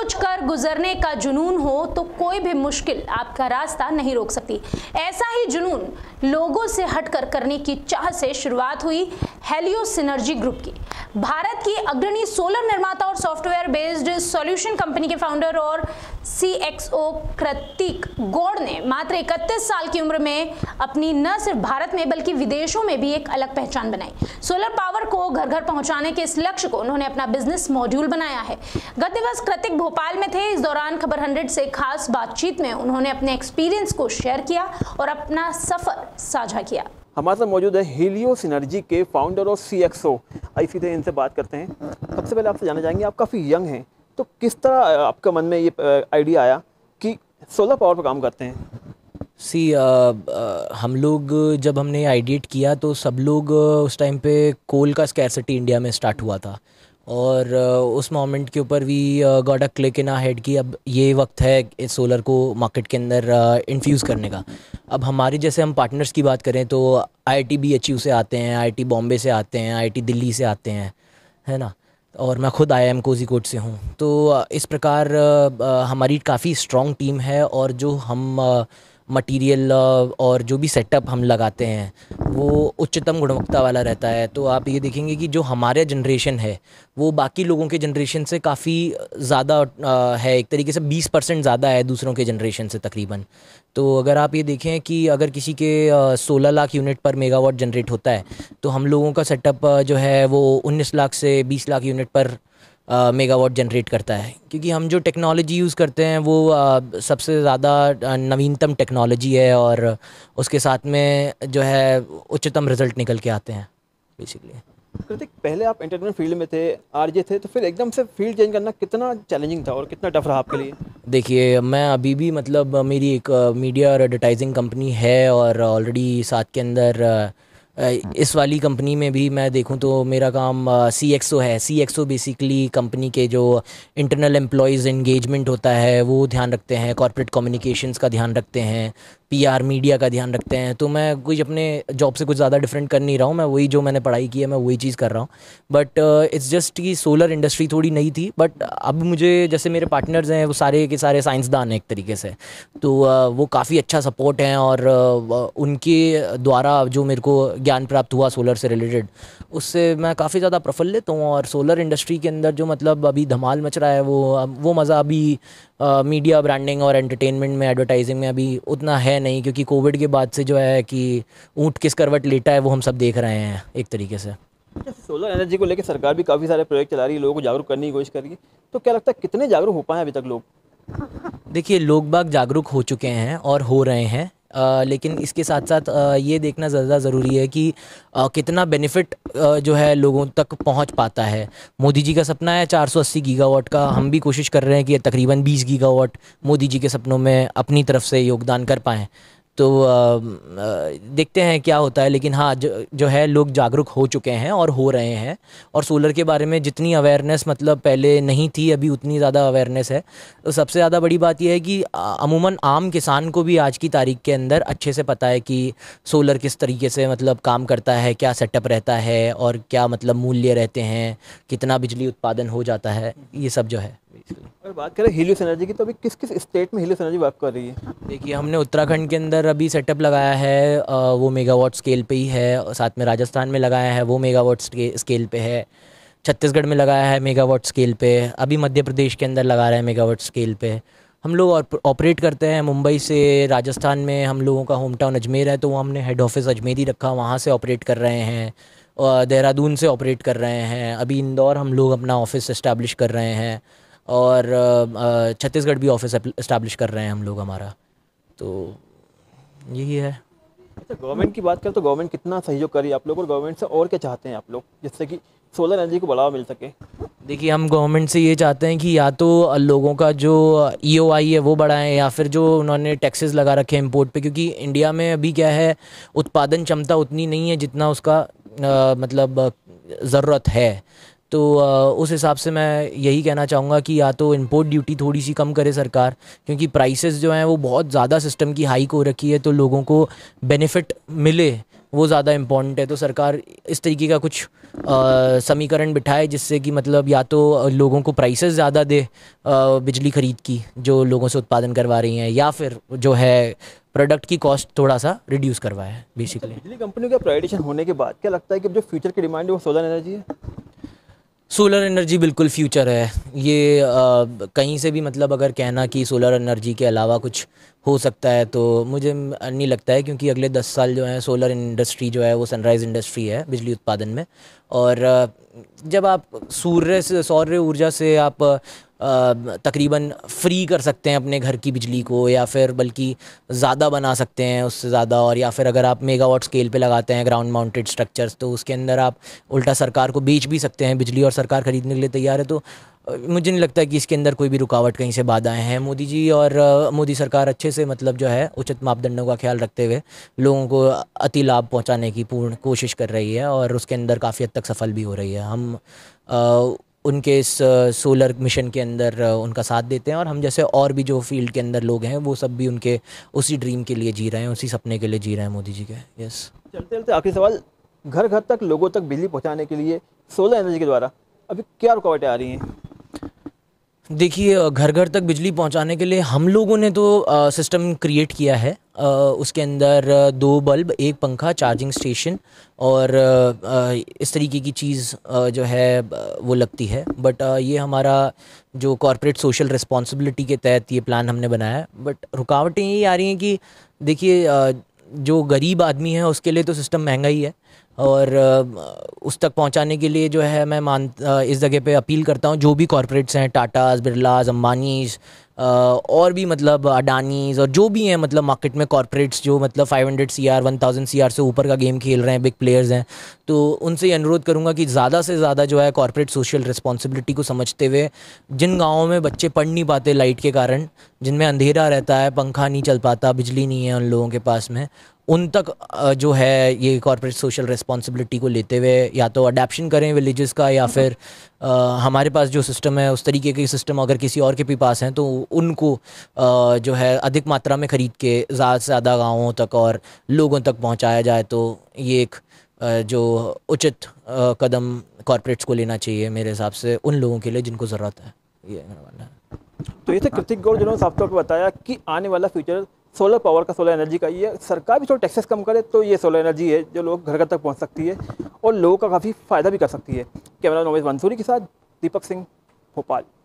कुछ कर गुजरने का जुनून हो तो कोई भी मुश्किल आपका रास्ता नहीं रोक सकती ऐसा ही जुनून लोगों से हटकर करने की चाह से शुरुआत हुई हेलियो सिनर्जी ग्रुप की भारत की अग्रणी सोलर निर्माता और सॉफ्टवेयर बेस्ड सॉल्यूशन कंपनी के फाउंडर और ओ कृतिक गौड़ ने मात्र 31 साल की उम्र में अपनी न सिर्फ भारत में बल्कि विदेशों में भी एक अलग पहचान बनाई सोलर पावर को घर घर पहुंचाने के इस लक्ष्य को उन्होंने अपना बिजनेस मॉड्यूल बनाया है गत दिवस कृतिक भोपाल में थे इस दौरान खबर हंड्रेड से खास बातचीत में उन्होंने अपने एक्सपीरियंस को शेयर किया और अपना सफर साझा किया हमारे साथ मौजूद है हीलियो सिनर्जी के फाउंडर और सी एक्सओ इसी इनसे बात करते हैं सबसे पहले आपसे जाना चाहेंगे आप काफ़ी यंग हैं तो किस तरह आपका मन में ये आइडिया आया कि सोलर पावर पर काम करते हैं सी uh, uh, हम लोग जब हमने आइडिएट किया तो सब लोग उस टाइम पे कोल का स्कैरसिटी इंडिया में स्टार्ट हुआ था और उस मोमेंट के ऊपर we got a click in ah head कि अब ये वक्त है इस सोलर को मार्केट के अंदर इन्फ्यूज़ करने का अब हमारे जैसे हम पार्टनर्स की बात करें तो I I T B H U से आते हैं आई आई टी बॉम्बे से आते हैं आई आई टी दिल्ली से आते हैं है ना और मैं खुद आई एम कोजी कोट से हूँ तो इस प्रकार हमारी काफ़ी स्ट्रॉन्ग टीम है और जो हम मटेरियल uh, और जो भी सेटअप हम लगाते हैं वो उच्चतम गुणवत्ता वाला रहता है तो आप ये देखेंगे कि जो हमारे जनरेशन है वो बाकी लोगों के जनरेशन से काफ़ी ज़्यादा uh, है एक तरीके से बीस परसेंट ज़्यादा है दूसरों के जनरेशन से तकरीबन तो अगर आप ये देखें कि अगर किसी के uh, सोलह लाख यूनिट पर मेगावाट जनरेट होता है तो हम लोगों का सेटअप जो है वो उन्नीस लाख से बीस लाख यूनिट पर मेगावाट जनरेट करता है क्योंकि हम जो टेक्नोलॉजी यूज़ करते हैं वो आ, सबसे ज़्यादा नवीनतम टेक्नोलॉजी है और उसके साथ में जो है उच्चतम रिजल्ट निकल के आते हैं बेसिकली कृतिक पहले आप इंटरनेट फील्ड में थे आरजे थे तो फिर एकदम से फील्ड चेंज करना कितना चैलेंजिंग था और कितना टफ रहा आपके लिए देखिए मैं अभी भी मतलब मेरी एक मीडिया और एडवर्टाइजिंग कंपनी है और ऑलरेडी साथ के अंदर इस वाली कंपनी में भी मैं देखूं तो मेरा काम सी एक्स ओ है C X O basically company के जो इंटरनल एम्प्लॉयज़ इंगेजमेंट होता है वो ध्यान रखते हैं कॉरपोरेट कम्युनिकेशंस का ध्यान रखते हैं पीआर मीडिया का ध्यान रखते हैं तो मैं कुछ अपने जॉब से कुछ ज़्यादा डिफरेंट कर नहीं रहा हूँ मैं वही जो मैंने पढ़ाई की है मैं वही चीज़ कर रहा हूँ बट इट्स जस्ट कि सोलर इंडस्ट्री थोड़ी नई थी बट अब मुझे जैसे मेरे पार्टनर्स हैं वो सारे के सारे साइंसदान हैं एक तरीके से तो uh, वो काफ़ी अच्छा सपोर्ट हैं और uh, उनके द्वारा जो मेरे को ज्ञान प्राप्त हुआ सोलर से रिलेटेड उससे मैं काफ़ी ज़्यादा प्रफुल्लित हूँ और सोलर इंडस्ट्री के अंदर जो मतलब अभी धमाल मच रहा है वो वो मज़ा अभी मीडिया uh, ब्रांडिंग और एंटरटेनमेंट में एडवर्टाइजिंग में अभी उतना है नहीं क्योंकि कोविड के बाद से जो है कि ऊँट किस करवट लेटा है वो हम सब देख रहे हैं एक तरीके से सोलर अच्छा, एनर्जी को लेकर सरकार भी काफ़ी सारे प्रोजेक्ट चला रही है लोगों को जागरूक करने की कोशिश कर रही है तो क्या लगता है कितने जागरूक हो पाए अभी तक लोग देखिए लोग बाग जागरूक हो चुके हैं और हो रहे हैं आ, लेकिन इसके साथ साथ आ, ये देखना ज़्यादा ज़रूरी है कि आ, कितना बेनिफिट जो है लोगों तक पहुंच पाता है मोदी जी का सपना है 480 गीगावाट का हम भी कोशिश कर रहे हैं कि तकरीबन 20 गीगावाट मोदी जी के सपनों में अपनी तरफ से योगदान कर पाएँ तो आ, आ, देखते हैं क्या होता है लेकिन हाँ जो, जो है लोग जागरूक हो चुके हैं और हो रहे हैं और सोलर के बारे में जितनी अवेयरनेस मतलब पहले नहीं थी अभी उतनी ज़्यादा अवेयरनेस है तो सबसे ज़्यादा बड़ी बात यह है कि अमूमन आम किसान को भी आज की तारीख के अंदर अच्छे से पता है कि सोलर किस तरीके से मतलब काम करता है क्या सेटअप रहता है और क्या मतलब मूल्य रहते हैं कितना बिजली उत्पादन हो जाता है ये सब जो है अगर बात करें हिली एनर्जी की तो अभी किस किस स्टेट में हीलियोस एनर्जी वर्क कर रही है देखिए हमने उत्तराखंड के अंदर अभी सेटअप लगाया है वो मेगावाट स्केल पे ही है साथ में राजस्थान में लगाया है वो मेगावाट स्केल पे है छत्तीसगढ़ में लगाया है मेगावाट स्केल पे अभी मध्य प्रदेश के अंदर लगा रहे हैं मेगावाट स्केल पे हम लोग ऑपरेट करते हैं मुंबई से राजस्थान में हम लोगों का होम टाउन अजमेर है तो वो हमने हेड ऑफिस अजमेर ही रखा वहाँ से ऑपरेट कर रहे हैं देहरादून से ऑपरेट कर रहे हैं अभी इंदौर हम लोग अपना ऑफिस इस्टेब्लिश कर रहे हैं और छत्तीसगढ़ भी ऑफिस इस्टेब्लिश कर रहे हैं हम लोग हमारा तो यही है गवर्नमेंट अच्छा, की बात करें तो गवर्नमेंट कितना सहयोग करी आप लोग और गवर्नमेंट से और क्या चाहते हैं आप लोग जिससे कि सोलर एनर्जी को बढ़ावा मिल सके देखिए हम गवर्नमेंट से ये चाहते हैं कि या तो लोगों का जो ई e है वो बढ़ाएं या फिर जो उन्होंने टैक्सेस लगा रखे हैं इम्पोर्ट पे क्योंकि इंडिया में अभी क्या है उत्पादन क्षमता उतनी नहीं है जितना उसका आ, मतलब ज़रूरत है तो उस हिसाब से मैं यही कहना चाहूँगा कि या तो इम्पोर्ट ड्यूटी थोड़ी सी कम करे सरकार क्योंकि प्राइसेस जो हैं वो बहुत ज़्यादा सिस्टम की हाइक हो रखी है तो लोगों को बेनिफिट मिले वो ज़्यादा इम्पॉर्टेंट है तो सरकार इस तरीके का कुछ समीकरण बिठाए जिससे कि मतलब या तो लोगों को प्राइसेस ज़्यादा दे आ, बिजली ख़रीद की जो लोगों से उत्पादन करवा रही हैं या फिर जो है प्रोडक्ट की कॉस्ट थोड़ा सा रिड्यूस करवाए बेसिकली बिजली कंपनी का प्राइवेटेशन होने के बाद क्या लगता है कि जो फ्यूचर की डिमांड है वो सोलर एनर्जी है सोलर एनर्जी बिल्कुल फ्यूचर है ये आ, कहीं से भी मतलब अगर कहना कि सोलर एनर्जी के अलावा कुछ हो सकता है तो मुझे नहीं लगता है क्योंकि अगले दस साल जो है सोलर इंडस्ट्री जो है वो सनराइज़ इंडस्ट्री है बिजली उत्पादन में और जब आप सूर्य से सौर्य ऊर्जा से आप तकरीबन फ्री कर सकते हैं अपने घर की बिजली को या फिर बल्कि ज़्यादा बना सकते हैं उससे ज़्यादा और या फिर अगर आप मेगावाट स्केल पे लगाते हैं ग्राउंड माउंटेड स्ट्रक्चर्स तो उसके अंदर आप उल्टा सरकार को बेच भी सकते हैं बिजली और सरकार ख़रीदने के लिए तैयार है तो मुझे नहीं लगता कि इसके अंदर कोई भी रुकावट कहीं से बाधाएं हैं मोदी जी और मोदी सरकार अच्छे से मतलब जो है उचित मापदंडों का ख्याल रखते हुए लोगों को अति लाभ पहुंचाने की पूर्ण कोशिश कर रही है और उसके अंदर काफ़ी हद तक सफल भी हो रही है हम आ, उनके इस सोलर मिशन के अंदर उनका साथ देते हैं और हम जैसे और भी जो फील्ड के अंदर लोग हैं वो सब भी उनके उसी ड्रीम के लिए जी रहे हैं उसी सपने के लिए जी रहे हैं मोदी जी के यस चलते चलते आखिरी सवाल घर घर तक लोगों तक बिजली पहुंचाने के लिए सोलर एनर्जी के द्वारा अभी क्या रुकावटें आ रही हैं देखिए घर घर तक बिजली पहुंचाने के लिए हम लोगों ने तो सिस्टम क्रिएट किया है उसके अंदर दो बल्ब एक पंखा चार्जिंग स्टेशन और इस तरीके की चीज़ जो है वो लगती है बट ये हमारा जो कॉरपोरेट सोशल रिस्पॉन्सिबिलिटी के तहत ये प्लान हमने बनाया है बट रुकावटें ये आ रही हैं कि देखिए जो गरीब आदमी है उसके लिए तो सिस्टम महंगा ही है और उस तक पहुंचाने के लिए जो है मैं मान इस जगह पे अपील करता हूं जो भी कॉरपोरेट्स हैं टाटाज बिरलाज अम्बानीज और भी मतलब अडानीज और जो भी हैं मतलब मार्केट में कॉरपोरेट्स जो मतलब 500 C R one thousand C R से ऊपर का गेम खेल रहे हैं बिग प्लेयर्स हैं तो उनसे ये अनुरोध करूँगा कि ज़्यादा से ज़्यादा जो है कॉरपोरेट सोशल रिस्पॉन्सिबिलिटी को समझते हुए जिन गाँवों में बच्चे पढ़ नहीं पाते लाइट के कारण जिनमें अंधेरा रहता है पंखा नहीं चल पाता बिजली नहीं है उन लोगों के पास में उन तक जो है ये कॉरपोरेट सोशल रिस्पॉन्सिबिलिटी को लेते हुए या तो अडेप्शन करें विलेजेस का या फिर आ, हमारे पास जो सिस्टम है उस तरीके के सिस्टम अगर किसी और के भी पास हैं तो उनको आ, जो है अधिक मात्रा में ख़रीद के ज़्यादा से ज़्यादा गाँवों तक और लोगों तक पहुँचाया जाए तो ये एक जो उचित कदम कॉरपोरेट्स को लेना चाहिए मेरे हिसाब से उन लोगों के लिए जिनको ज़रूरत है ये मेरा मानना है तो ये थे कृतिक गौर जिन्होंने साहब पर बताया कि आने वाला फ्यूचर सोलर पावर का सोलर एनर्जी का ये सरकार भी थोड़ा टैक्सेस कम करे तो ये सोलर एनर्जी है जो लोग घर घर तक पहुंच सकती है और लोगों का काफ़ी फ़ायदा भी कर सकती है कैमरा नोवेज मंसूरी के साथ दीपक सिंह भोपाल